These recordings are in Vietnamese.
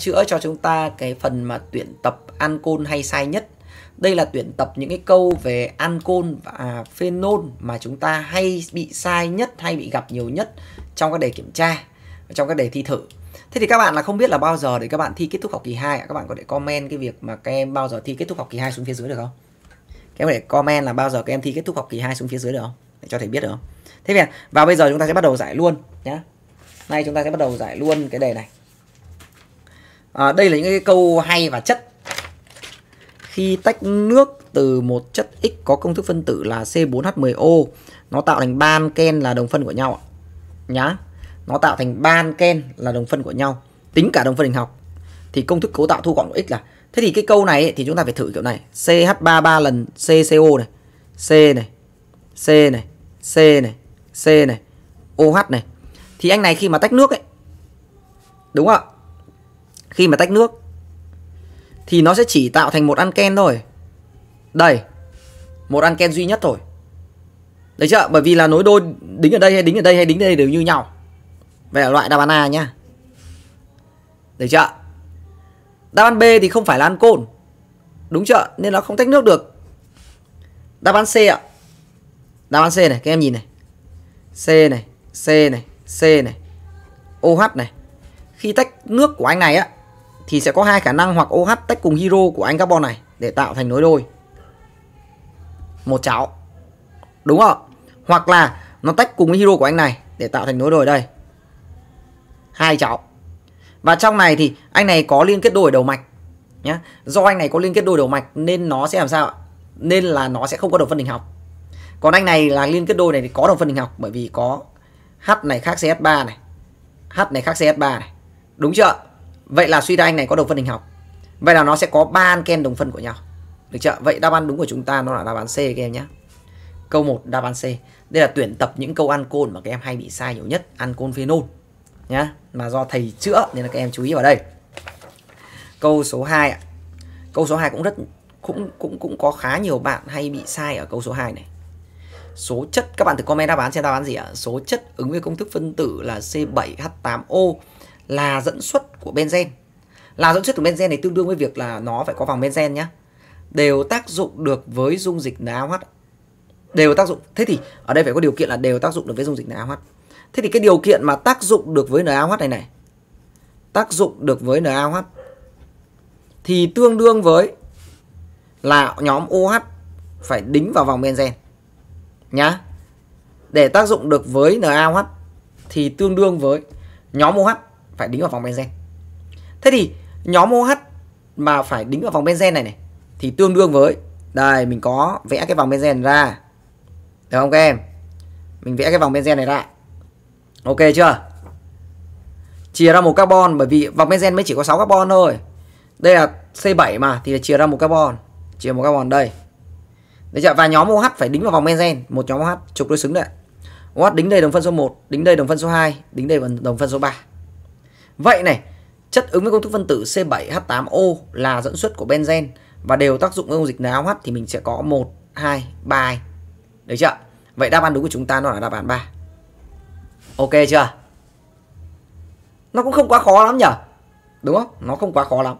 chữa cho chúng ta cái phần mà tuyển tập ancol hay sai nhất. Đây là tuyển tập những cái câu về ancol và phenol mà chúng ta hay bị sai nhất hay bị gặp nhiều nhất trong các đề kiểm tra, trong các đề thi thử. Thế thì các bạn là không biết là bao giờ để các bạn thi kết thúc học kỳ 2 ạ? Các bạn có thể comment cái việc mà các em bao giờ thi kết thúc học kỳ 2 xuống phía dưới được không? Các em có thể comment là bao giờ các em thi kết thúc học kỳ 2 xuống phía dưới được không? Để cho thầy biết được không? Thế thì và bây giờ chúng ta sẽ bắt đầu giải luôn nhá. Nay chúng ta sẽ bắt đầu giải luôn cái đề này à, đây là những cái câu hay và chất khi tách nước từ một chất X có công thức phân tử là C4H10O nó tạo thành ban ken là đồng phân của nhau nhá nó tạo thành ban ken là đồng phân của nhau tính cả đồng phân hình học thì công thức cấu tạo thu gọn của x là thế thì cái câu này thì chúng ta phải thử kiểu này CH33 lần CCO này C này C này C này C này OH này thì anh này khi mà tách nước ấy đúng không ạ khi mà tách nước thì nó sẽ chỉ tạo thành một anken thôi. Đây. Một anken duy nhất thôi. Đấy chưa? Bởi vì là nối đôi đính ở đây hay đính ở đây hay đính ở đây đều như nhau. Về loại đáp án A nhá. Đấy chưa? Đáp án B thì không phải là ancol. Đúng chưa? Nên nó không tách nước được. Đáp án C ạ. Đáp án C này, các em nhìn này. C này, C này, C này. OH này. Khi tách nước của anh này á thì sẽ có hai khả năng hoặc OH tách cùng hydro của anh carbon này để tạo thành nối đôi. Một cháo. Đúng không? Hoặc là nó tách cùng với hydro của anh này để tạo thành nối đôi đây. Hai cháo. Và trong này thì anh này có liên kết đôi ở đầu mạch nhá. Do anh này có liên kết đôi đầu mạch nên nó sẽ làm sao ạ? Nên là nó sẽ không có đồng phân hình học. Còn anh này là liên kết đôi này thì có đồng phân hình học bởi vì có H này khác CS 3 này. H này khác CS 3 này. Đúng chưa? Vậy là suy ra anh này có đồng phân hình học. Vậy là nó sẽ có ba anken đồng phân của nhau. Được chưa? Vậy đáp án đúng của chúng ta nó là đáp án C các em nhé. Câu 1 đáp án C. Đây là tuyển tập những câu ancol mà các em hay bị sai nhiều nhất, ancol phenol nhá, mà do thầy chữa nên là các em chú ý vào đây. Câu số 2 ạ. Câu số 2 cũng rất cũng cũng cũng có khá nhiều bạn hay bị sai ở câu số 2 này. Số chất các bạn thử comment đáp án xem đáp án gì ạ? Số chất ứng với công thức phân tử là C7H8O là dẫn xuất của benzen. Là dẫn xuất của benzen này tương đương với việc là nó phải có vòng benzen nhé. Đều tác dụng được với dung dịch NaOH. Đều tác dụng. Thế thì ở đây phải có điều kiện là đều tác dụng được với dung dịch NaOH. Thế thì cái điều kiện mà tác dụng được với NaOH này này. Tác dụng được với NaOH thì tương đương với là nhóm OH phải đính vào vòng benzen nhá. Để tác dụng được với NaOH thì tương đương với nhóm OH phải đính ở vòng benzen. Thế thì nhóm OH mà phải đính ở vòng benzen này này thì tương đương với đây mình có vẽ cái vòng benzen ra. Được không các em? Mình vẽ cái vòng benzen này ra. Ok chưa? Chia ra một carbon bởi vì vòng benzen mới chỉ có 6 carbon thôi. Đây là C7 mà thì chia ra một carbon, chia một carbon đây. Đấy chưa? Và nhóm OH phải đính vào vòng benzen, một nhóm OH trục đối xứng đấy. OH đính đây đồng phân số 1, đính đây đồng phân số 2, đính đây đồng phân số 3. Vậy này, chất ứng với công thức phân tử C7H8O là dẫn xuất của benzen và đều tác dụng với dung dịch NaOH thì mình sẽ có 1 2 3. Được chưa? Vậy đáp án đúng của chúng ta nó là đáp án 3. Ok chưa? Nó cũng không quá khó lắm nhỉ? Đúng không? Nó không quá khó lắm.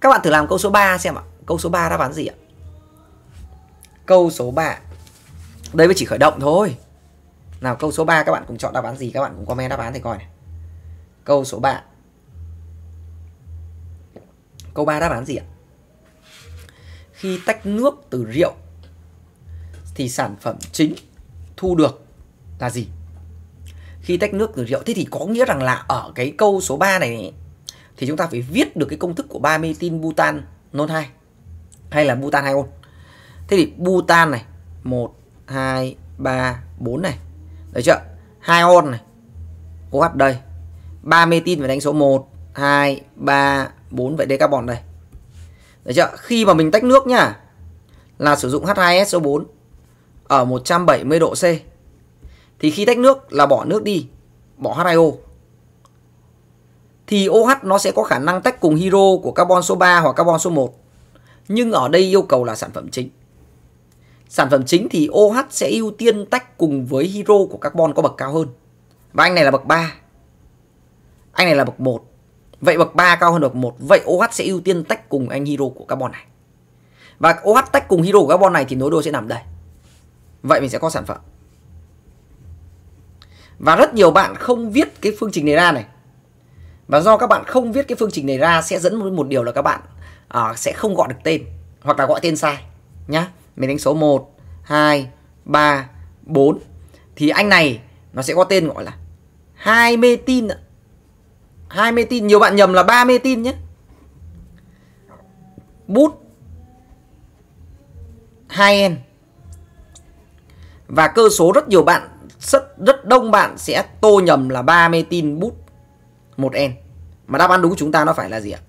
Các bạn thử làm câu số 3 xem ạ. Câu số 3 đáp án gì ạ? Câu số 3. Đây mới chỉ khởi động thôi. Nào câu số 3 các bạn cùng chọn đáp án gì các bạn cùng comment đáp án thì coi này. Câu số 3. Câu 3 đáp án gì ạ? Khi tách nước từ rượu thì sản phẩm chính thu được là gì? Khi tách nước từ rượu thế thì có nghĩa rằng là ở cái câu số 3 này thì chúng ta phải viết được cái công thức của 3 metin butan non 2 hay là butan 2 ôn. Thế thì butan này 1 2 3 4 này. Được chưa? 2 ôn này. OH đây ba metin phải đánh số 1 2 3 4 vậy đây carbon đây Đấy chưa? Khi mà mình tách nước nhá là sử dụng H2SO4 ở 170 độ C. Thì khi tách nước là bỏ nước đi, bỏ H2O. Thì OH nó sẽ có khả năng tách cùng hydro của carbon số 3 hoặc carbon số 1. Nhưng ở đây yêu cầu là sản phẩm chính. Sản phẩm chính thì OH sẽ ưu tiên tách cùng với hydro của carbon có bậc cao hơn. Và anh này là bậc 3. Anh này là bậc 1. Vậy bậc 3 cao hơn bậc 1. Vậy OH sẽ ưu tiên tách cùng anh hero của carbon này. Và OH tách cùng hero của carbon này thì nối đôi sẽ nằm đây. Vậy mình sẽ có sản phẩm. Và rất nhiều bạn không viết cái phương trình này ra này. Và do các bạn không viết cái phương trình này ra sẽ dẫn đến một điều là các bạn uh, sẽ không gọi được tên hoặc là gọi tên sai nhá. Mình đánh số 1 2 3 4 thì anh này nó sẽ có tên gọi là hai mê tin ạ hai mê tin nhiều bạn nhầm là ba mê tin nhé bút hai n và cơ số rất nhiều bạn rất rất đông bạn sẽ tô nhầm là ba mê tin bút một n mà đáp án đúng của chúng ta nó phải là gì ạ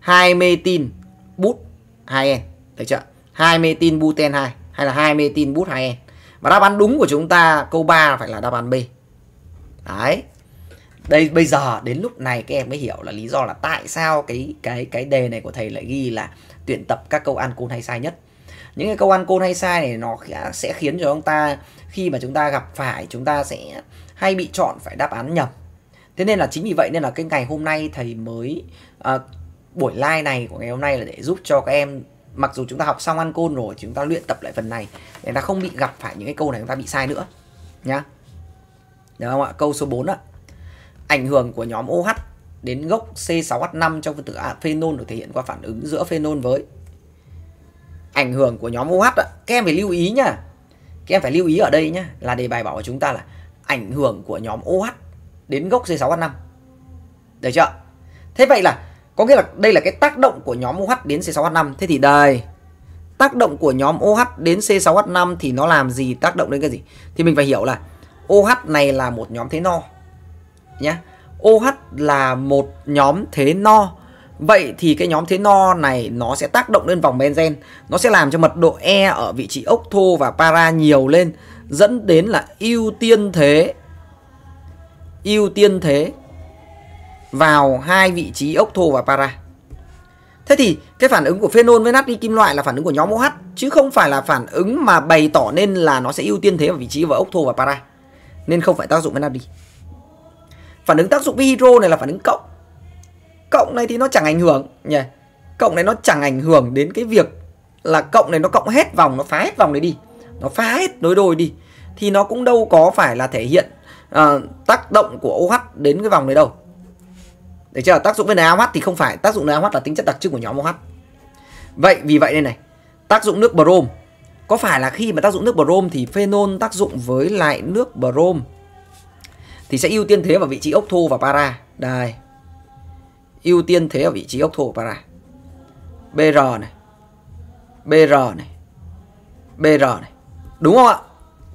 hai mê tin bút hai n được chưa hai mê tin buten hai hay là hai mê tin bút hai n và đáp án đúng của chúng ta câu 3 phải là đáp án b đấy đây bây giờ đến lúc này các em mới hiểu là lý do là tại sao cái cái cái đề này của thầy lại ghi là tuyển tập các câu ăn côn hay sai nhất những cái câu ăn côn hay sai này nó sẽ khiến cho chúng ta khi mà chúng ta gặp phải chúng ta sẽ hay bị chọn phải đáp án nhầm thế nên là chính vì vậy nên là cái ngày hôm nay thầy mới à, buổi live này của ngày hôm nay là để giúp cho các em mặc dù chúng ta học xong ăn côn rồi chúng ta luyện tập lại phần này để ta không bị gặp phải những cái câu này chúng ta bị sai nữa nhá được không ạ câu số 4 ạ Ảnh hưởng của nhóm OH đến gốc C6H5 trong phân tử phenol được thể hiện qua phản ứng giữa phenol với ảnh hưởng của nhóm OH Các em phải lưu ý nhá. Các em phải lưu ý ở đây nhá, là đề bài bảo của chúng ta là ảnh hưởng của nhóm OH đến gốc C6H5. Được chưa? Thế vậy là có nghĩa là đây là cái tác động của nhóm OH đến C6H5. Thế thì đây, tác động của nhóm OH đến C6H5 thì nó làm gì, tác động đến cái gì? Thì mình phải hiểu là OH này là một nhóm thế no nhá. OH là một nhóm thế no. Vậy thì cái nhóm thế no này nó sẽ tác động lên vòng benzen, nó sẽ làm cho mật độ E ở vị trí ốc thô và para nhiều lên, dẫn đến là ưu tiên thế ưu tiên thế vào hai vị trí ốc thô và para. Thế thì cái phản ứng của phenol với natri kim loại là phản ứng của nhóm OH chứ không phải là phản ứng mà bày tỏ nên là nó sẽ ưu tiên thế vào vị trí vào thô và para. Nên không phải tác dụng với natri phản ứng tác dụng với hydro này là phản ứng cộng cộng này thì nó chẳng ảnh hưởng nhỉ cộng này nó chẳng ảnh hưởng đến cái việc là cộng này nó cộng hết vòng nó phá hết vòng đấy đi nó phá hết nối đôi đi thì nó cũng đâu có phải là thể hiện uh, tác động của OH đến cái vòng đấy đâu để chưa tác dụng với NaOH thì không phải tác dụng NaOH là tính chất đặc trưng của nhóm OH vậy vì vậy đây này tác dụng nước brom có phải là khi mà tác dụng nước brom thì phenol tác dụng với lại nước brom thì sẽ ưu tiên thế vào vị trí ốc thô và para đây ưu tiên thế ở vị trí ốc thô và para br này br này br này đúng không ạ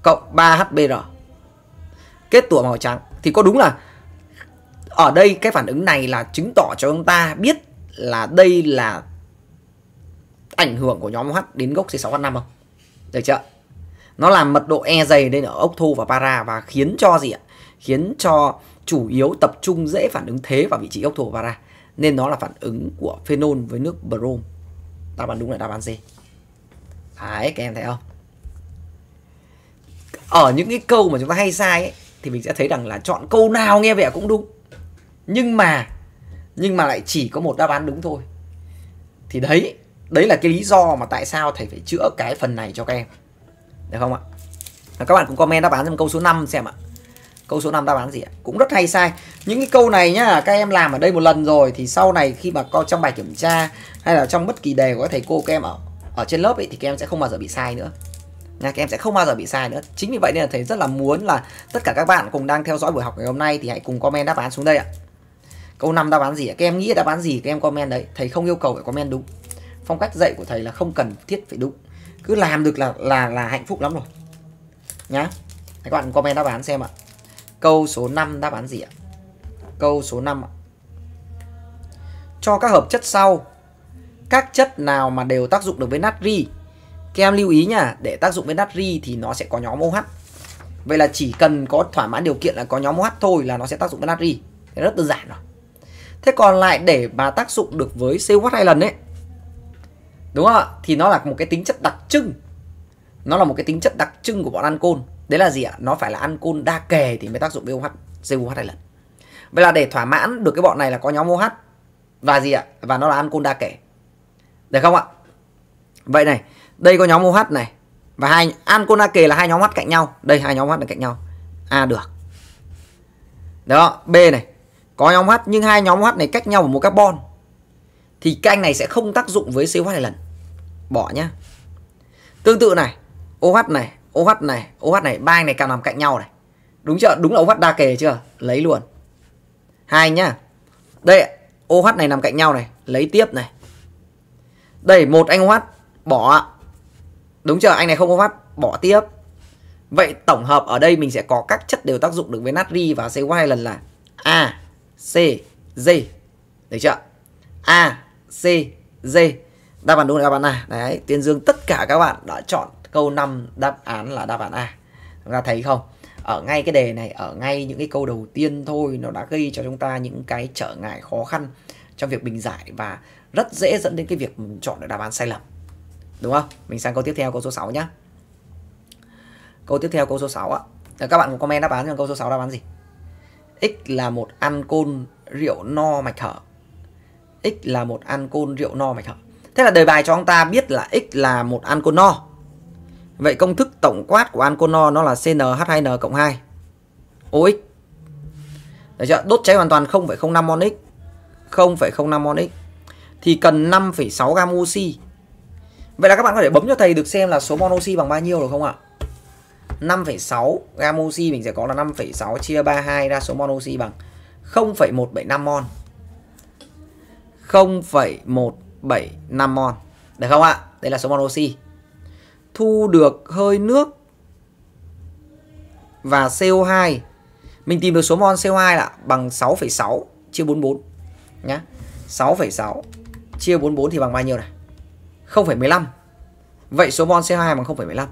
cộng 3 hbr kết tủa màu trắng thì có đúng là ở đây cái phản ứng này là chứng tỏ cho chúng ta biết là đây là ảnh hưởng của nhóm H đến gốc C6H5 không? Được chưa? Nó làm mật độ E dày lên ở ốc thô và para và khiến cho gì ạ? khiến cho chủ yếu tập trung dễ phản ứng thế vào vị trí ốc thổ vara nên nó là phản ứng của phenol với nước brom đáp án đúng là đáp án gì? đấy các em thấy không ở những cái câu mà chúng ta hay sai ấy, thì mình sẽ thấy rằng là chọn câu nào nghe vẻ cũng đúng nhưng mà nhưng mà lại chỉ có một đáp án đúng thôi thì đấy đấy là cái lý do mà tại sao thầy phải chữa cái phần này cho các em được không ạ các bạn cũng comment đáp án trong câu số 5 xem ạ Câu số 5 đáp án gì ạ? Cũng rất hay sai. Những cái câu này nhá, các em làm ở đây một lần rồi thì sau này khi mà coi trong bài kiểm tra hay là trong bất kỳ đề của các thầy cô các em ở ở trên lớp ấy thì các em sẽ không bao giờ bị sai nữa. Nha, các em sẽ không bao giờ bị sai nữa. Chính vì vậy nên là thầy rất là muốn là tất cả các bạn cùng đang theo dõi buổi học ngày hôm nay thì hãy cùng comment đáp án xuống đây ạ. Câu 5 đáp án gì ạ? Các em nghĩ đáp án gì các em comment đấy. Thầy không yêu cầu phải comment đúng. Phong cách dạy của thầy là không cần thiết phải đúng. Cứ làm được là là là hạnh phúc lắm rồi. Nhá. Các bạn comment đáp án xem ạ. Câu số 5 đáp án gì ạ? Câu số 5 ạ. Cho các hợp chất sau, các chất nào mà đều tác dụng được với natri? Các em lưu ý nha, để tác dụng với natri thì nó sẽ có nhóm OH. Vậy là chỉ cần có thỏa mãn điều kiện là có nhóm OH thôi là nó sẽ tác dụng với natri. Rất đơn giản rồi. Thế còn lại để mà tác dụng được với COH hai lần ấy. Đúng không ạ? Thì nó là một cái tính chất đặc trưng. Nó là một cái tính chất đặc trưng của bọn ancol đấy là gì ạ nó phải là ancol đa kề thì mới tác dụng với OH COH hai lần vậy là để thỏa mãn được cái bọn này là có nhóm OH và gì ạ và nó là ancol đa kề được không ạ vậy này đây có nhóm OH này và hai ancol đa kề là hai nhóm OH cạnh nhau đây hai nhóm OH là cạnh nhau a à, được đó b này có nhóm OH nhưng hai nhóm OH này cách nhau một carbon thì canh này sẽ không tác dụng với COH hai lần bỏ nhá tương tự này OH này OH này, OH này, ba anh này càng nằm cạnh nhau này. Đúng chưa? Đúng là OH đa kề chưa? Lấy luôn. Hai nhá. Đây, OH này nằm cạnh nhau này, lấy tiếp này. Đây, một anh OH bỏ. Đúng chưa? Anh này không OH, bỏ tiếp. Vậy tổng hợp ở đây mình sẽ có các chất đều tác dụng được với natri và CY lần là A, C, D. Được chưa? A, C, D. Đáp án đúng là đáp án A. Đấy, tuyên dương tất cả các bạn đã chọn Câu 5 đáp án là đáp án A. Chúng ta thấy không? Ở ngay cái đề này, ở ngay những cái câu đầu tiên thôi nó đã gây cho chúng ta những cái trở ngại khó khăn trong việc bình giải và rất dễ dẫn đến cái việc mình chọn được đáp án sai lầm. Đúng không? Mình sang câu tiếp theo câu số 6 nhé Câu tiếp theo câu số 6 ạ. Ờ, các bạn comment đáp án cho câu số 6 đáp án gì? X là một ăn côn rượu no mạch thở X là một ăn côn rượu no mạch thở Thế là đề bài cho chúng ta biết là X là một ăn côn no. Vậy công thức tổng quát của Anconor nó là CnH2n cộng 2 OX. Được chưa? Đốt cháy hoàn toàn 0,05 mol X. 0,05 mol X. Thì cần 5,6 gam oxy. Vậy là các bạn có thể bấm cho thầy được xem là số mol oxy bằng bao nhiêu được không ạ? 5,6 gam oxy mình sẽ có là 5,6 chia 32 ra số mon, oxy bằng 0,175 mol. 0,175 mon, Được không ạ? Đây là số mol oxy thu được hơi nước và CO2. Mình tìm được số mol CO2 là bằng 6,6 chia 44 nhá. 6,6 chia 44 thì bằng bao nhiêu này? 0,15. Vậy số mol CO2 bằng 0,15.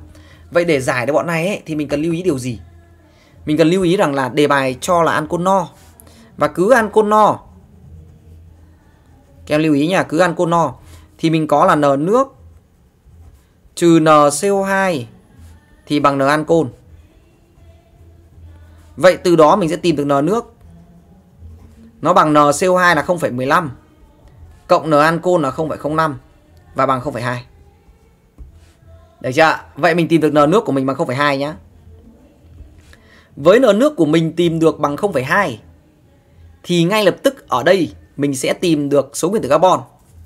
Vậy để giải được bọn này ấy, thì mình cần lưu ý điều gì? Mình cần lưu ý rằng là đề bài cho là ăn côn no và cứ ăn côn no. Các em lưu ý nha, cứ ăn côn no thì mình có là n nước trừ NCO2 thì bằng N ancol. Vậy từ đó mình sẽ tìm được N nước. Nó bằng NCO2 là 0,15 cộng N ancol là 0,05 và bằng 0,2. Được chưa? Vậy mình tìm được N nước của mình bằng 0,2 nhá. Với N nước của mình tìm được bằng 0,2 thì ngay lập tức ở đây mình sẽ tìm được số nguyên tử carbon,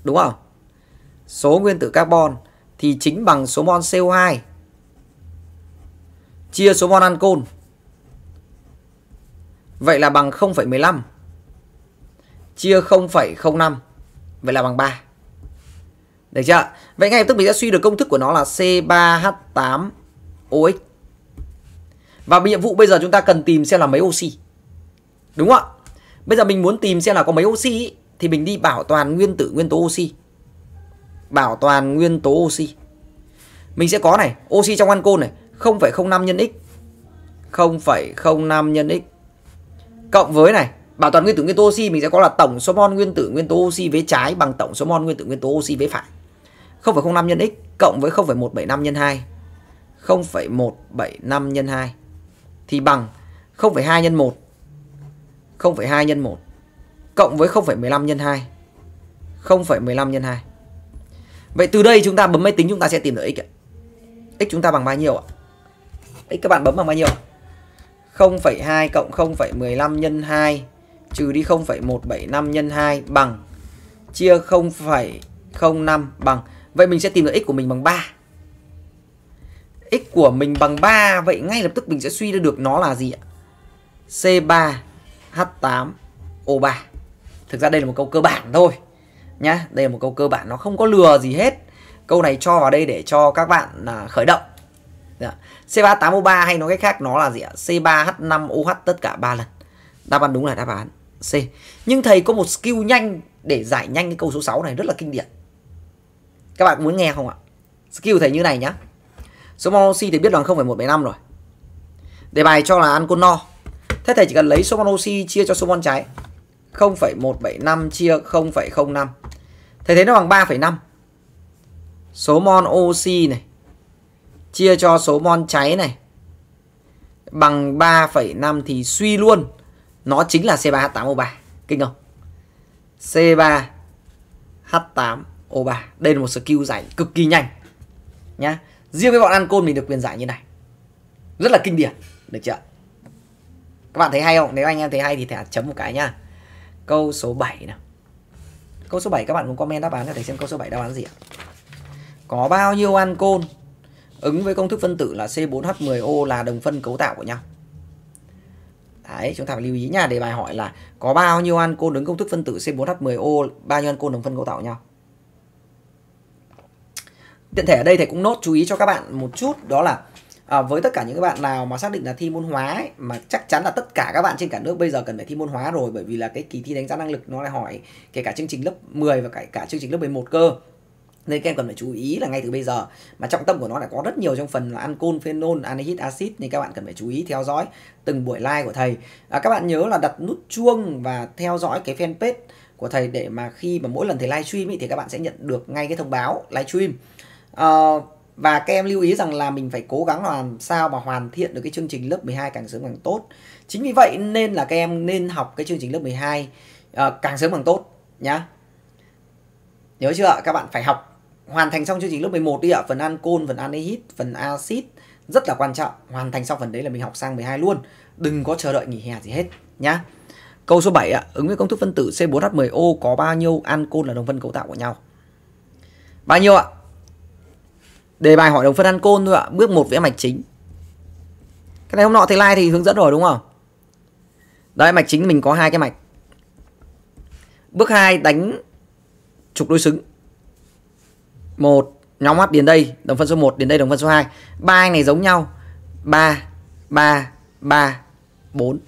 đúng không? Số nguyên tử carbon thì chính bằng số mol CO2 chia số mol ancol. Vậy là bằng 0,15 chia 0,05 vậy là bằng 3. Được chưa? Vậy ngay lập tức mình sẽ suy được công thức của nó là C3H8OX. Và nhiệm vụ bây giờ chúng ta cần tìm xem là mấy oxy. Đúng không ạ? Bây giờ mình muốn tìm xem là có mấy oxy ý, thì mình đi bảo toàn nguyên tử nguyên tố oxy bảo toàn nguyên tố oxy. Mình sẽ có này, oxy trong ancol này 0,05 nhân x 0,05 nhân x cộng với này, bảo toàn nguyên tử nguyên tố oxy mình sẽ có là tổng số mol nguyên tử nguyên tố oxy vế trái bằng tổng số mol nguyên tử nguyên tố oxy vế phải. 0,05 nhân x cộng với 0,175 nhân 2. 0,175 nhân 2 thì bằng 0,2 nhân 1. 0,2 nhân 1 cộng với 0,15 nhân 2. 0,15 nhân 2. Vậy từ đây chúng ta bấm máy tính chúng ta sẽ tìm được x ạ. x chúng ta bằng bao nhiêu ạ? x các bạn bấm bằng bao nhiêu? 0,2 cộng 0,15 nhân 2 trừ đi 0,175 nhân 2 bằng chia 0,05 bằng vậy mình sẽ tìm được x của mình bằng 3. x của mình bằng 3 vậy ngay lập tức mình sẽ suy ra được nó là gì ạ? C3H8O3. Thực ra đây là một câu cơ bản thôi nhá đây là một câu cơ bản nó không có lừa gì hết câu này cho vào đây để cho các bạn à, khởi động dạ. C38O3 hay nói cách khác nó là gì ạ C3H5OH tất cả ba lần đáp án đúng là đáp án C nhưng thầy có một skill nhanh để giải nhanh cái câu số 6 này rất là kinh điển các bạn muốn nghe không ạ skill thầy như này nhá số monoxy thì biết là không bằng 0,175 rồi đề bài cho là ăn côn no thế thầy chỉ cần lấy số monoxy chia cho số mol trái 0,175 chia 0,05 Thầy thấy nó bằng 3,5 Số mol oxy này Chia cho số mol cháy này Bằng 3,5 thì suy luôn Nó chính là C3H8O3 Kinh không? C3H8O3 Đây là một skill giải cực kỳ nhanh Nhá Riêng với bọn ăn côn mình được quyền giải như này Rất là kinh điển Được chưa? Các bạn thấy hay không? Nếu anh em thấy hay thì thả chấm một cái nhá Câu số 7 nào. Câu số 7 các bạn muốn comment đáp án cho thầy xem câu số 7 đáp án gì ạ? Có bao nhiêu ancol ứng với công thức phân tử là C4H10O là đồng phân cấu tạo của nhau? Đấy, chúng ta phải lưu ý nha, để bài hỏi là có bao nhiêu ancol đứng công thức phân tử C4H10O, bao nhiêu ancol đồng phân cấu tạo nhau? Tiện thể ở đây thầy cũng nốt chú ý cho các bạn một chút đó là à, với tất cả những bạn nào mà xác định là thi môn hóa ấy, mà chắc chắn là tất cả các bạn trên cả nước bây giờ cần phải thi môn hóa rồi bởi vì là cái kỳ thi đánh giá năng lực nó lại hỏi kể cả chương trình lớp 10 và cả cả chương trình lớp 11 cơ nên các em cần phải chú ý là ngay từ bây giờ mà trọng tâm của nó lại có rất nhiều trong phần là ancol phenol anhydrid acid nên các bạn cần phải chú ý theo dõi từng buổi live của thầy à, các bạn nhớ là đặt nút chuông và theo dõi cái fanpage của thầy để mà khi mà mỗi lần thầy live stream thì các bạn sẽ nhận được ngay cái thông báo live stream à, ờ, và các em lưu ý rằng là mình phải cố gắng làm sao mà hoàn thiện được cái chương trình lớp 12 càng sớm càng tốt. Chính vì vậy nên là các em nên học cái chương trình lớp 12 uh, ờ, càng sớm càng tốt nhá. Nhớ chưa ạ? Các bạn phải học hoàn thành xong chương trình lớp 11 đi ạ, phần ancol, phần anhydride, phần axit rất là quan trọng. Hoàn thành xong phần đấy là mình học sang 12 luôn. Đừng có chờ đợi nghỉ hè gì hết nhá. Câu số 7 ạ, ứng với công thức phân tử C4H10O có bao nhiêu ancol là đồng phân cấu tạo của nhau? Bao nhiêu ạ? Đề bài hỏi đồng phân ăn côn thôi ạ, bước 1 vẽ mạch chính. Cái này hôm nọ thầy like thì hướng dẫn rồi đúng không? Đấy mạch chính mình có hai cái mạch. Bước 2 đánh trục đối xứng. Một nhóm mắt điền đây, đồng phân số 1 điền đây đồng phân số 2. Ba này giống nhau. 3 3 3 4.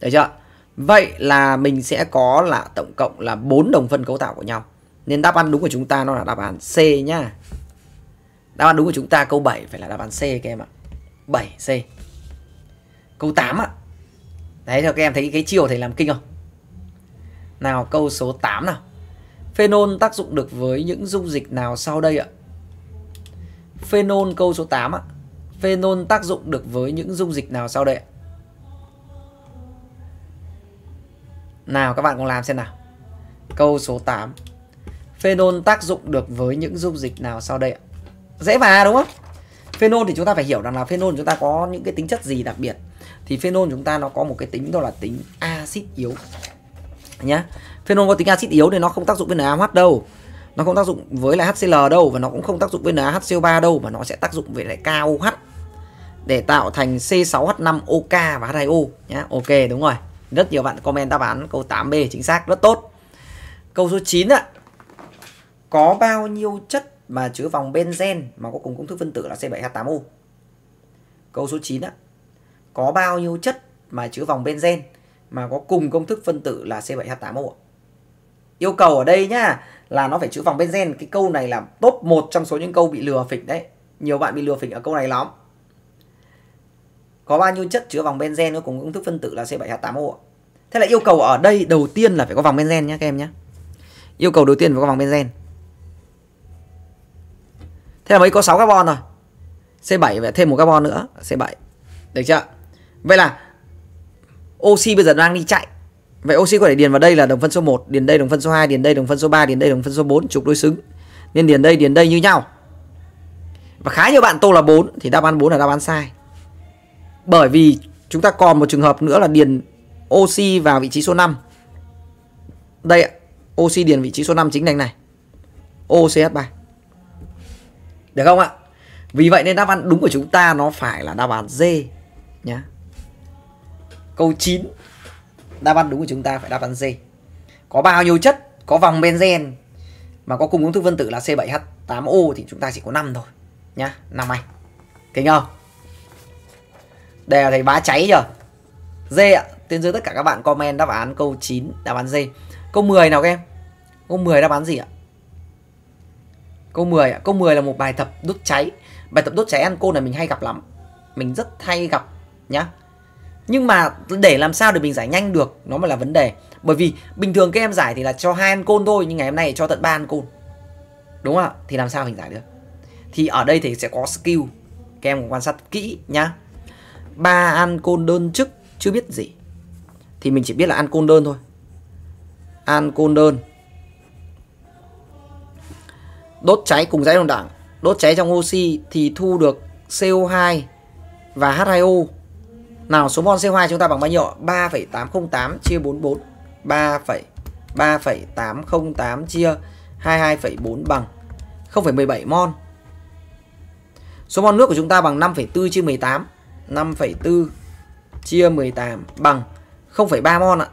Được chưa? Vậy là mình sẽ có là tổng cộng là 4 đồng phân cấu tạo của nhau. Nên đáp án đúng của chúng ta nó là đáp án C nhá. Đáp án đúng của chúng ta câu 7 phải là đáp án C các em ạ. 7C. Câu 8 ạ. Đấy cho các em thấy cái chiều thầy làm kinh không? Nào câu số 8 nào. Phenol tác dụng được với những dung dịch nào sau đây ạ? Phenol câu số 8 ạ. Phenol tác dụng được với những dung dịch nào sau đây ạ? Nào các bạn cùng làm xem nào. Câu số 8. Phenol tác dụng được với những dung dịch nào sau đây ạ? dễ và đúng không phenol thì chúng ta phải hiểu rằng là phenol chúng ta có những cái tính chất gì đặc biệt thì phenol chúng ta nó có một cái tính đó là tính axit yếu nhá phenol có tính axit yếu thì nó không tác dụng với NaOH đâu nó không tác dụng với lại HCl đâu và nó cũng không tác dụng với NaHCO3 đâu mà nó sẽ tác dụng với lại KOH để tạo thành C6H5OK và H2O nhá. Ok đúng rồi. Rất nhiều bạn comment đáp án câu 8B chính xác rất tốt. Câu số 9 ạ. Có bao nhiêu chất mà chứa vòng benzen mà có cùng công thức phân tử là C7H8O. Câu số 9 á, có bao nhiêu chất mà chứa vòng benzen mà có cùng công thức phân tử là C7H8O? Yêu cầu ở đây nhá là nó phải chứa vòng benzen. Cái câu này là top 1 trong số những câu bị lừa phỉnh đấy. Nhiều bạn bị lừa phỉnh ở câu này lắm. Có bao nhiêu chất chứa vòng benzen có cùng công thức phân tử là C7H8O? Thế là yêu cầu ở đây đầu tiên là phải có vòng benzen nhá các em nhá. Yêu cầu đầu tiên phải có vòng benzen thế là mới có 6 carbon rồi C7 phải thêm một carbon nữa C7 được chưa vậy là oxy bây giờ đang đi chạy vậy oxy có thể điền vào đây là đồng phân số 1 điền đây đồng phân số 2 điền đây đồng phân số 3 điền đây đồng phân số 4 trục đối xứng nên điền đây điền đây như nhau và khá nhiều bạn tô là 4 thì đáp án 4 là đáp án sai bởi vì chúng ta còn một trường hợp nữa là điền oxy vào vị trí số 5 đây ạ oxy điền vị trí số 5 chính là này OCH3 được không ạ? Vì vậy nên đáp án đúng của chúng ta nó phải là đáp án D nhá. Câu 9. Đáp án đúng của chúng ta phải đáp án D. Có bao nhiêu chất có vòng benzen mà có cùng công thức phân tử là C7H8O thì chúng ta chỉ có 5 thôi nhá, 5 anh. Kính không? Đây là thầy bá cháy chưa? D ạ. Tuyên dương tất cả các bạn comment đáp án câu 9, đáp án D. Câu 10 nào các em? Câu 10 đáp án gì ạ? Câu 10 ạ. Câu 10 là một bài tập đốt cháy. Bài tập đốt cháy ăn côn này mình hay gặp lắm. Mình rất hay gặp nhá. Nhưng mà để làm sao để mình giải nhanh được nó mới là vấn đề. Bởi vì bình thường các em giải thì là cho hai ăn côn thôi nhưng ngày hôm nay cho tận ba ăn côn. Đúng không ạ? Thì làm sao mình giải được? Thì ở đây thì sẽ có skill. Các em quan sát kỹ nhá. Ba ăn côn đơn chức chưa biết gì. Thì mình chỉ biết là ăn côn đơn thôi. Ăn côn đơn đốt cháy cùng dãy đồng đẳng đốt cháy trong oxy thì thu được CO2 và H2O. Nào số mol CO2 chúng ta bằng bao nhiêu? 3,808 chia 44. 3, 3,808 chia 22,4 bằng 0,17 mol. Số mol nước của chúng ta bằng 5,4 chia 18. 5,4 chia 18 bằng 0,3 mol ạ.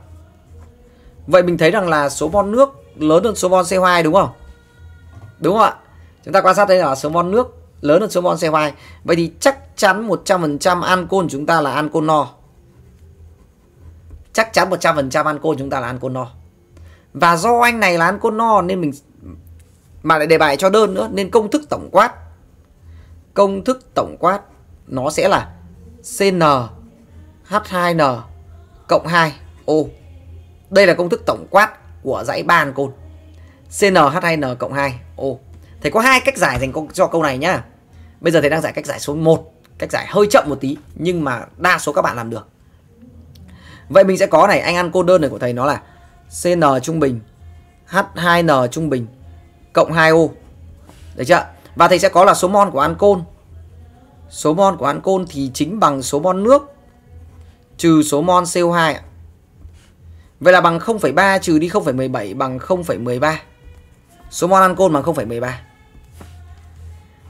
Vậy mình thấy rằng là số mol nước lớn hơn số mol CO2 đúng không? đúng không ạ chúng ta quan sát thấy là số mol nước lớn hơn số mol CO2 vậy thì chắc chắn 100% ancol chúng ta là ancol no chắc chắn 100% ancol chúng ta là ancol no và do anh này là ancol no nên mình mà lại đề bài cho đơn nữa nên công thức tổng quát công thức tổng quát nó sẽ là CN H2N cộng 2 O. Đây là công thức tổng quát của dãy ba ancol. CNH2N cộng 2 Ồ Thầy có hai cách giải dành cho câu này nhá Bây giờ thầy đang giải cách giải số 1 Cách giải hơi chậm một tí Nhưng mà đa số các bạn làm được Vậy mình sẽ có này Anh ăn cô đơn này của thầy nó là CN trung bình H2N trung bình Cộng 2O Đấy chưa Và thầy sẽ có là số mol của ancol Số mol của ancol thì chính bằng số mol nước Trừ số mol CO2 Vậy là bằng 0,3 trừ đi 0,17 bằng 0,13 số mol ancol bằng 0,13.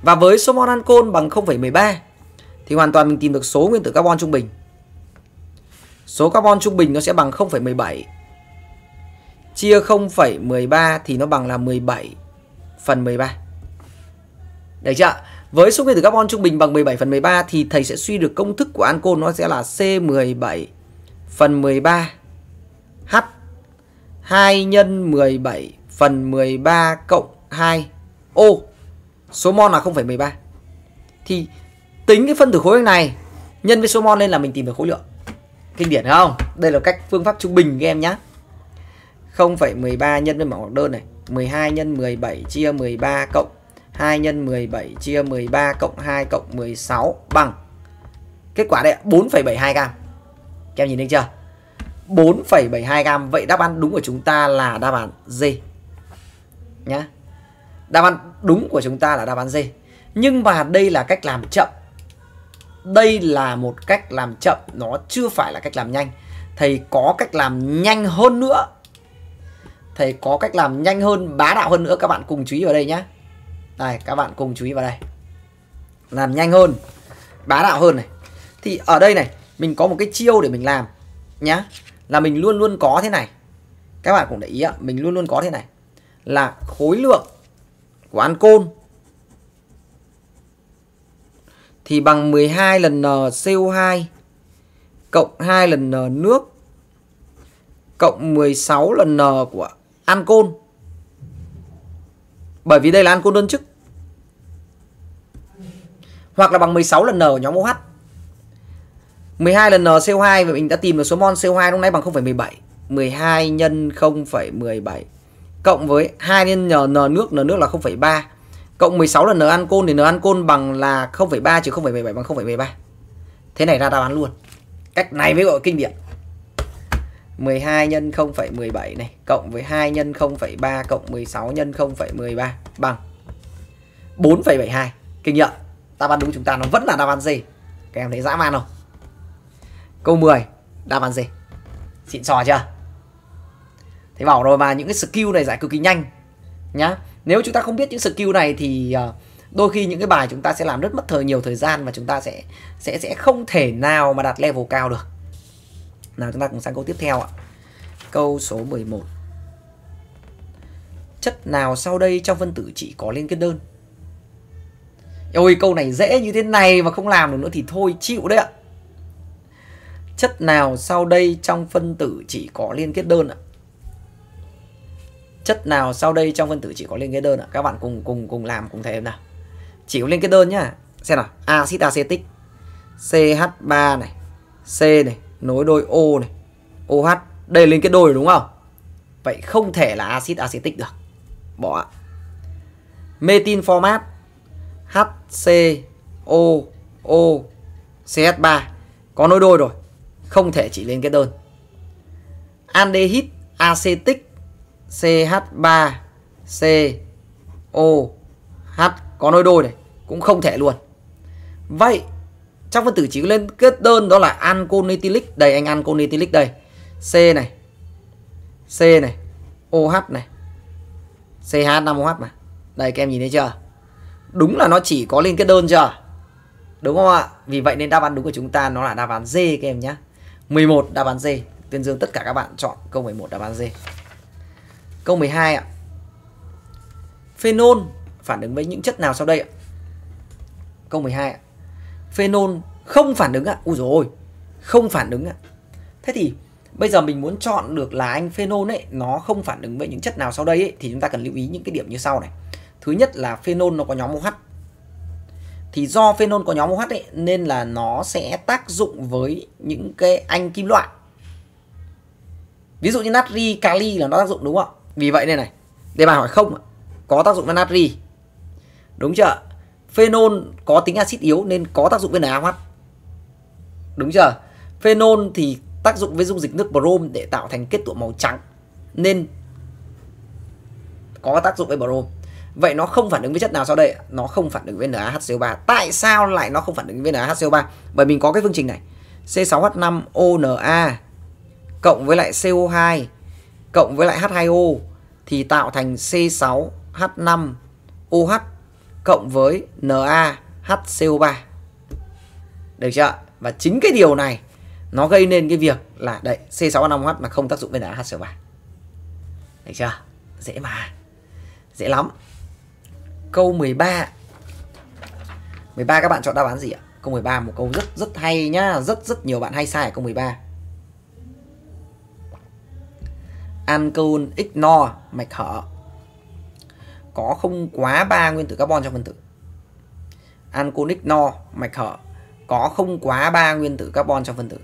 Và với số mol ancol bằng 0,13 thì hoàn toàn mình tìm được số nguyên tử carbon trung bình. Số carbon trung bình nó sẽ bằng 0,17 chia 0,13 thì nó bằng là 17 phần 13. Được chưa? Với số nguyên tử carbon trung bình bằng 17 phần 13 thì thầy sẽ suy được công thức của ancol nó sẽ là C17 phần 13 H 2 nhân 17 phần 13 cộng 2 ô số mol là 0,13 thì tính cái phân tử khối này nhân với số mol lên là mình tìm được khối lượng kinh điển không đây là cách phương pháp trung bình các em nhá 0,13 nhân với mỏ đơn này 12 nhân 17 chia 13 cộng 2 nhân 17 chia 13 cộng 2 cộng 16 bằng kết quả đây 4,72 gam các em nhìn thấy chưa 4,72 gam vậy đáp án đúng của chúng ta là đáp án D nhá đáp án đúng của chúng ta là đáp án D nhưng mà đây là cách làm chậm đây là một cách làm chậm nó chưa phải là cách làm nhanh thầy có cách làm nhanh hơn nữa thầy có cách làm nhanh hơn bá đạo hơn nữa các bạn cùng chú ý vào đây nhá này các bạn cùng chú ý vào đây làm nhanh hơn bá đạo hơn này thì ở đây này mình có một cái chiêu để mình làm nhá là mình luôn luôn có thế này các bạn cũng để ý ạ mình luôn luôn có thế này là khối lượng của ancol thì bằng 12 lần N CO2 cộng 2 lần N nước cộng 16 lần N của ancol. Bởi vì đây là ancol đơn chức. Hoặc là bằng 16 lần N của nhóm OH. 12 lần N CO2 và mình đã tìm được số mol CO2 lúc nãy bằng 0,17. 12 nhân 0,17 cộng với 2 nhân n, n nước n nước là 0,3 cộng 16 lần n ancol thì n ancol bằng là 0,3 trừ 0,77 bằng 0,73 thế này ra đáp án luôn cách này mới gọi kinh điển 12 nhân 0,17 này cộng với 2 nhân 0,3 cộng 16 nhân 0,13 bằng 4,72 kinh nghiệm đáp án đúng chúng ta nó vẫn là đáp án gì các em thấy dã man không câu 10 đáp án gì xịn sò chưa Thế bảo rồi mà những cái skill này giải cực kỳ nhanh nhá. Nếu chúng ta không biết những skill này thì ờ, đôi khi những cái bài chúng ta sẽ làm rất mất thời nhiều thời gian và chúng ta sẽ sẽ sẽ không thể nào mà đạt level cao được. Nào chúng ta cùng sang câu tiếp theo ạ. Câu số 11. Chất nào sau đây trong phân tử chỉ có liên kết đơn? Ôi câu này dễ như thế này mà không làm được nữa thì thôi chịu đấy ạ. Chất nào sau đây trong phân tử chỉ có liên kết đơn ạ? chất nào sau đây trong phân tử chỉ có liên kết đơn ạ? Các bạn cùng cùng cùng làm cùng thầy nào. Chỉ có liên kết đơn nhá. Xem nào, axit acetic CH3 này, C này, nối đôi O này, OH. Đây là liên kết đôi đúng không? Vậy không thể là axit acetic được. Bỏ ạ. Metin format O CH3 có nối đôi rồi, không thể chỉ liên kết đơn. Aldehyde acetic CH3 COH có nối đôi này cũng không thể luôn. Vậy trong phân tử chỉ lên kết đơn đó là ancol ethylic, đây anh ancol ethylic đây. C này. C này, OH này. CH5OH mà. Đây các em nhìn thấy chưa? Đúng là nó chỉ có liên kết đơn chưa? Đúng không ạ? Vì vậy nên đáp án đúng của chúng ta nó là đáp án D các em nhé. 11 đáp án D. Tuyên dương tất cả các bạn chọn câu 11 đáp án D. Câu 12 ạ. Phenol phản ứng với những chất nào sau đây ạ? Câu 12 ạ. Phenol không phản ứng ạ. Úi dồi ôi, không phản ứng ạ. Thế thì bây giờ mình muốn chọn được là anh phenol ấy nó không phản ứng với những chất nào sau đây ấy, thì chúng ta cần lưu ý những cái điểm như sau này. Thứ nhất là phenol nó có nhóm OH. Thì do phenol có nhóm OH ấy nên là nó sẽ tác dụng với những cái anh kim loại. Ví dụ như natri, kali là nó tác dụng đúng không ạ? Vì vậy nên này, đề bài hỏi không có tác dụng với natri. Đúng chưa? Phenol có tính axit yếu nên có tác dụng với NaOH. Đúng chưa? Phenol thì tác dụng với dung dịch nước brom để tạo thành kết tụ màu trắng nên có tác dụng với brom. Vậy nó không phản ứng với chất nào sau đây? Nó không phản ứng với NaHCO3. Tại sao lại nó không phản ứng với NaHCO3? Bởi mình có cái phương trình này. C6H5ONa cộng với lại CO2 cộng với lại H2O thì tạo thành C6H5OH cộng với NaHCO3. Được chưa? Và chính cái điều này nó gây nên cái việc là đấy C6H5OH mà không tác dụng với NaHCO3. Được chưa? Dễ mà. Dễ lắm. Câu 13. 13 các bạn chọn đáp án gì ạ? Câu 13 một câu rất rất hay nhá, rất rất nhiều bạn hay sai ở câu 13. Ancon ignore mạch hở có không quá ba nguyên tử carbon trong phân tử. Ancon ignore mạch hở có không quá ba nguyên tử carbon trong phân tử.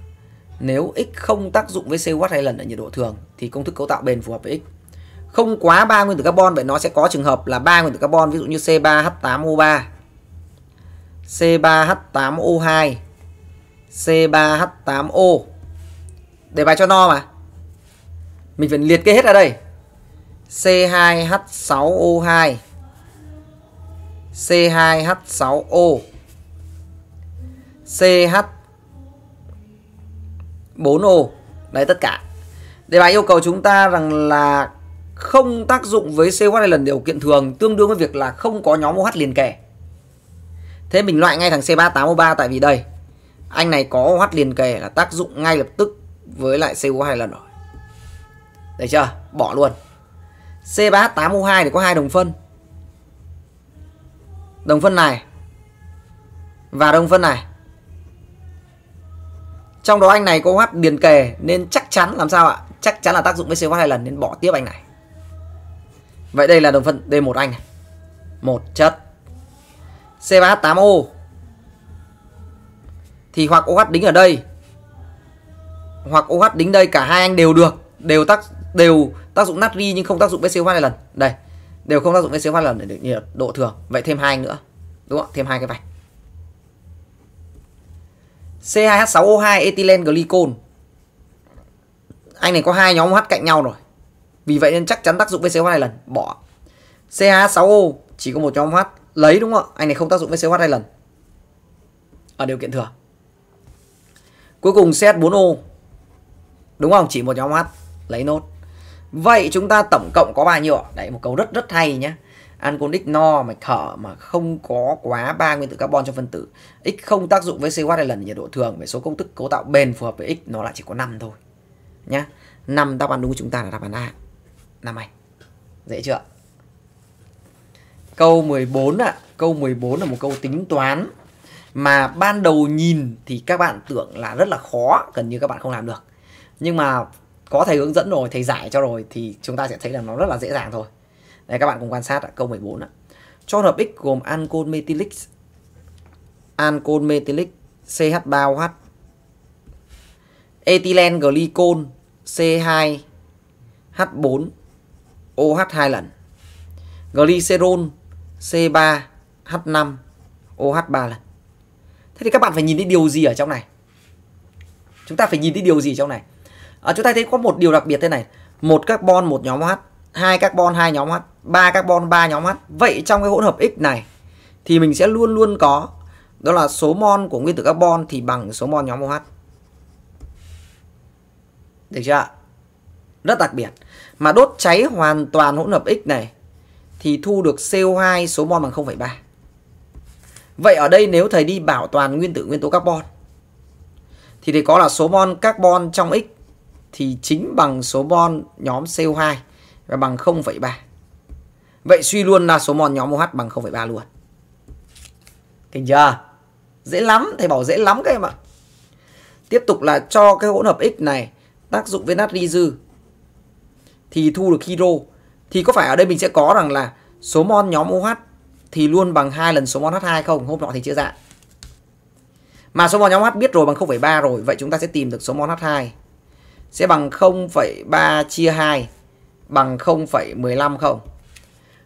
Nếu x không tác dụng với CW hay lần ở nhiệt độ thường thì công thức cấu tạo bền phù hợp với x. Không quá ba nguyên tử carbon vậy nó sẽ có trường hợp là ba nguyên tử carbon ví dụ như C3H8O3, C3H8O2, C3H8O. Để bài cho no mà. Mình phải liệt kê hết ra đây. C2H6O2 C2H6O CH4O Đấy tất cả Đề bài yêu cầu chúng ta rằng là Không tác dụng với COH lần điều kiện thường Tương đương với việc là không có nhóm OH liền kề Thế mình loại ngay thằng C38O3 Tại vì đây Anh này có OH liền kề là tác dụng ngay lập tức Với lại COH lần rồi được chưa? Bỏ luôn. C38U2 h thì có hai đồng phân. Đồng phân này và đồng phân này. Trong đó anh này có OH điền kề nên chắc chắn làm sao ạ? Chắc chắn là tác dụng với CH hai lần nên bỏ tiếp anh này. Vậy đây là đồng phân D1 anh này. Một chất. C3H8O thì hoặc OH đính ở đây hoặc OH đính đây cả hai anh đều được, đều tác đều tác dụng natri nhưng không tác dụng BCO2 lần. Đây, đều không tác dụng BCO2 lần để được nhiệt độ thường. Vậy thêm hai nữa. Đúng không? Thêm hai cái vạch. C2H6O2 ethylene glycol. Anh này có hai nhóm OH cạnh nhau rồi. Vì vậy nên chắc chắn tác dụng BCO2 lần, bỏ. c 2 h 6 o chỉ có một nhóm OH, lấy đúng không ạ? Anh này không tác dụng BCO2 hai lần. Ở điều kiện thường. Cuối cùng CH4O đúng không? Chỉ một nhóm OH, lấy nốt. Vậy chúng ta tổng cộng có bao nhiêu ạ? Đấy một câu rất rất hay nhé Anconic no mà thở mà không có quá ba nguyên tử carbon trong phân tử X không tác dụng với CW hay lần nhiệt độ thường Về số công thức cấu tạo bền phù hợp với X nó lại chỉ có 5 thôi nhá 5 đáp án đúng của chúng ta là đáp án A năm Anh Dễ chưa Câu 14 ạ à. Câu 14 là một câu tính toán Mà ban đầu nhìn thì các bạn tưởng là rất là khó Gần như các bạn không làm được Nhưng mà có thầy hướng dẫn rồi thầy giải cho rồi thì chúng ta sẽ thấy là nó rất là dễ dàng thôi đây các bạn cùng quan sát ạ câu 14 ạ cho hợp x gồm ancol methylic ancol methylic CH3OH ethylene glycol C2H4OH 2 lần glycerol C3H5OH 3 lần Thế thì các bạn phải nhìn thấy điều gì ở trong này Chúng ta phải nhìn thấy điều gì trong này à, chúng ta thấy có một điều đặc biệt thế này một carbon một nhóm h hai carbon hai nhóm h ba carbon ba nhóm h vậy trong cái hỗn hợp x này thì mình sẽ luôn luôn có đó là số mol của nguyên tử carbon thì bằng số mol nhóm OH. Được chưa Rất đặc biệt. Mà đốt cháy hoàn toàn hỗn hợp X này thì thu được CO2 số mol bằng 0,3. Vậy ở đây nếu thầy đi bảo toàn nguyên tử nguyên tố carbon thì thầy có là số mol carbon trong X thì chính bằng số mol nhóm CO2 và bằng 0,3. Vậy suy luôn là số mol nhóm OH bằng 0,3 luôn. Kinh chưa? Dễ lắm, thầy bảo dễ lắm các em ạ. Tiếp tục là cho cái hỗn hợp X này tác dụng với natri dư thì thu được hydro. Thì có phải ở đây mình sẽ có rằng là số mol nhóm OH thì luôn bằng hai lần số mol H2 không? Hôm nọ thì chưa dạng. Mà số mol nhóm OH biết rồi bằng 0,3 rồi, vậy chúng ta sẽ tìm được số mol H2 sẽ bằng 0,3 chia 2 bằng 0,15 không?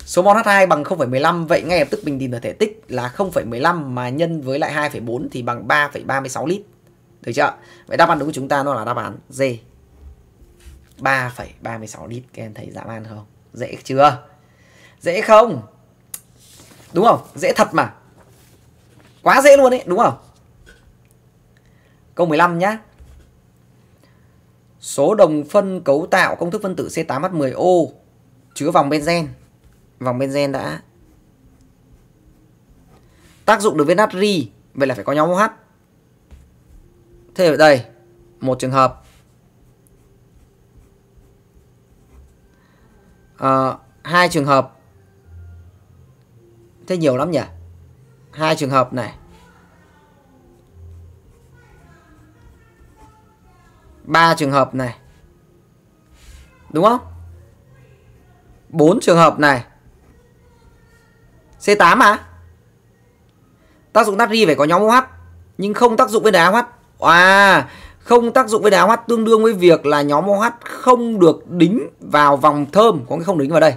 Số mol H2 bằng 0,15 vậy ngay lập tức mình tìm được thể tích là 0,15 mà nhân với lại 2,4 thì bằng 3,36 lít. Được chưa? Vậy đáp án đúng của chúng ta nó là đáp án D. 3,36 lít các em thấy dã man không? Dễ chưa? Dễ không? Đúng không? Dễ thật mà. Quá dễ luôn ấy, đúng không? Câu 15 nhá. Số đồng phân cấu tạo công thức phân tử C8H10O chứa vòng benzen. Vòng benzen đã. Tác dụng đối với natri, vậy là phải có nhóm OH. Thế ở đây, một trường hợp. À, hai trường hợp. Thế nhiều lắm nhỉ? Hai trường hợp này. ba trường hợp này đúng không bốn trường hợp này C8 mà tác dụng natri phải có nhóm OH nhưng không tác dụng với đá OH à không tác dụng với đá OH tương đương với việc là nhóm OH không được đính vào vòng thơm có cái không đính vào đây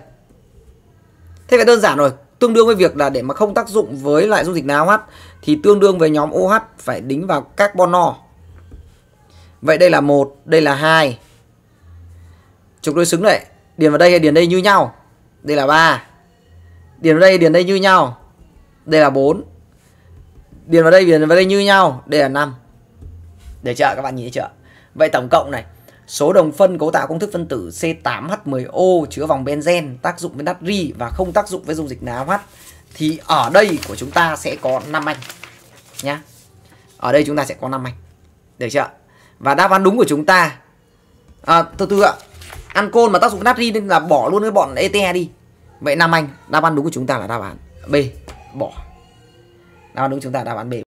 thế vậy đơn giản rồi tương đương với việc là để mà không tác dụng với lại dung dịch NaOH thì tương đương với nhóm OH phải đính vào carbon Vậy đây là một đây là hai Trục đối xứng này Điền vào đây hay điền đây như nhau Đây là ba Điền vào đây điền đây như nhau Đây là bốn Điền vào đây điền vào đây như nhau Đây là năm Để chưa các bạn nhìn thấy chưa Vậy tổng cộng này Số đồng phân cấu tạo công thức phân tử C8H10O chứa vòng benzen tác dụng với natri và không tác dụng với dung dịch NaOH thì ở đây của chúng ta sẽ có 5 anh nhá. Ở đây chúng ta sẽ có 5 anh. Được chưa và đáp án đúng của chúng ta à, Từ từ ạ Ancol mà tác dụng natri nên là bỏ luôn cái bọn ETE đi Vậy Nam Anh Đáp án đúng của chúng ta là đáp án B Bỏ Đáp án đúng của chúng ta là đáp án B